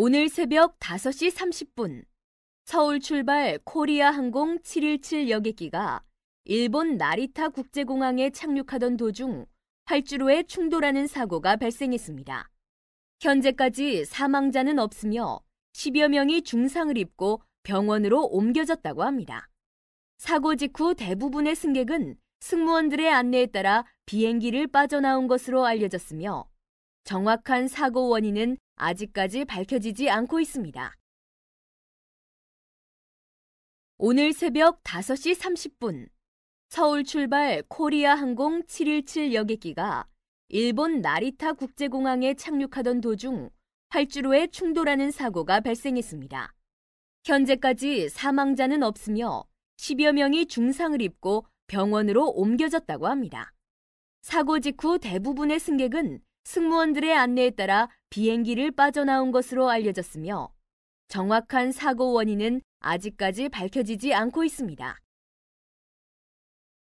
오늘 새벽 5시 30분 서울 출발 코리아 항공 717 여객기가 일본 나리타 국제공항에 착륙하던 도중 활주로에 충돌하는 사고가 발생했습니다. 현재까지 사망자는 없으며 10여 명이 중상을 입고 병원으로 옮겨졌다고 합니다. 사고 직후 대부분의 승객은 승무원들의 안내에 따라 비행기를 빠져나온 것으로 알려졌으며 정확한 사고 원인은 아직까지 밝혀지지 않고 있습니다. 오늘 새벽 5시 30분 서울 출발 코리아 항공 717 여객기가 일본 나리타 국제공항에 착륙하던 도중 활주로에 충돌하는 사고가 발생했습니다. 현재까지 사망자는 없으며 10여 명이 중상을 입고 병원으로 옮겨졌다고 합니다. 사고 직후 대부분의 승객은 승무원들의 안내에 따라 비행기를 빠져나온 것으로 알려졌으며 정확한 사고 원인은 아직까지 밝혀지지 않고 있습니다.